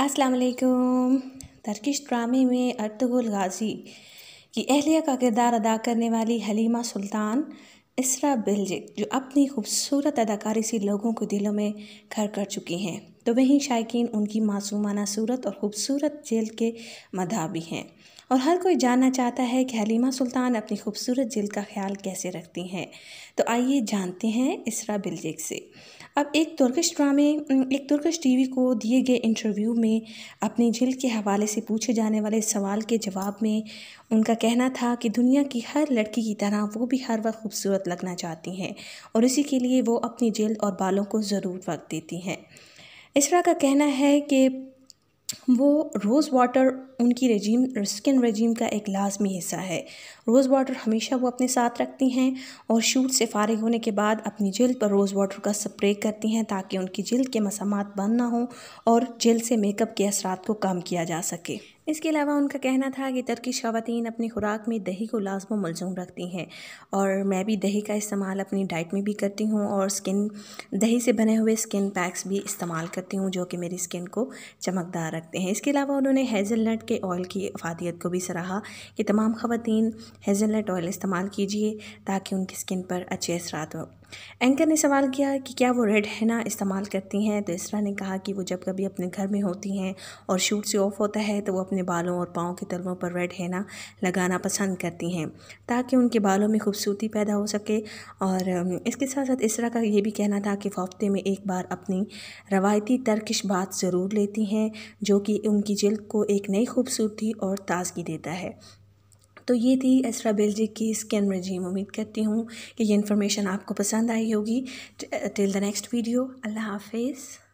असलकुम तर्किश ड्रामे में अर्तगुल गाजी की अहलिया का किरदार अदा करने वाली हलीमा सुल्तान इसरा बिलजिक जो अपनी खूबसूरत अदाकारी से लोगों को दिलों में घर कर चुकी हैं तो वहीं शायकीन उनकी मासूमाना सूरत और ख़ूबसूरत जेल के मदा भी हैं और हर कोई जानना चाहता है कि हलीमा सुल्तान अपनी खूबसूरत जेल का ख्याल कैसे रखती हैं तो आइए जानते हैं इसरा बिलजेक से अब एक तुर्कश ड्रामे एक तुर्कश टीवी को दिए गए इंटरव्यू में अपनी जेल के हवाले से पूछे जाने वाले सवाल के जवाब में उनका कहना था कि दुनिया की हर लड़की की तरह वो भी हर वक्त खूबसूरत लगना चाहती हैं और इसी के लिए वो अपनी जेल और बालों को ज़रूर वक्त देती हैं इसरा का कहना है कि वो रोज़ वाटर उनकी रजीम स्किन रजीम का एक लाजमी हिस्सा है रोज़ वाटर हमेशा वो अपने साथ रखती हैं और शूट से फारिग होने के बाद अपनी जल्द पर रोज़ वाटर का स्प्रे करती हैं ताकि उनकी जल्द के मसामात बंद ना हों और जल्द से मेकअप के असरात को कम किया जा सके इसके अलावा उनका कहना था कि तुर्किश खातन अपनी खुराक में दही को लाजम मलजूम रखती हैं और मैं भी दही का इस्तेमाल अपनी डाइट में भी करती हूँ और स्किन दही से बने हुए स्किन पैक्स भी इस्तेमाल करती हूँ जो कि मेरी स्किन को चमकदार रखते हैं इसके अलावा उन्होंने हेज़ल नट के ऑयल की अफादियत को भी सराहा कि तमाम ख़वान हेज़ल नट ऑयल इस्तेमाल कीजिए ताकि उनकी स्किन पर अच्छे असरा एंकर ने सवाल किया कि क्या वो रेड हैना इस्तेमाल करती हैं तो इसरा ने कहा कि वो जब कभी अपने घर में होती हैं और शूट से ऑफ होता है तो वो अपने बालों और पाँव के तलवों पर रेड हैना लगाना पसंद करती हैं ताकि उनके बालों में खूबसूरती पैदा हो सके और इसके साथ साथ इसरा का ये भी कहना था कि हफ्ते में एक बार अपनी रवायती तर्कश बात ज़रूर लेती हैं जो कि उनकी जल्द को एक नई खूबसूरती और ताजगी देता है तो ये थी एसरा बेल्जिक की स्किन रजीम उम्मीद करती हूँ कि ये इन्फॉर्मेशन आपको पसंद आई होगी टिल द नेक्स्ट वीडियो अल्लाह हाफिज़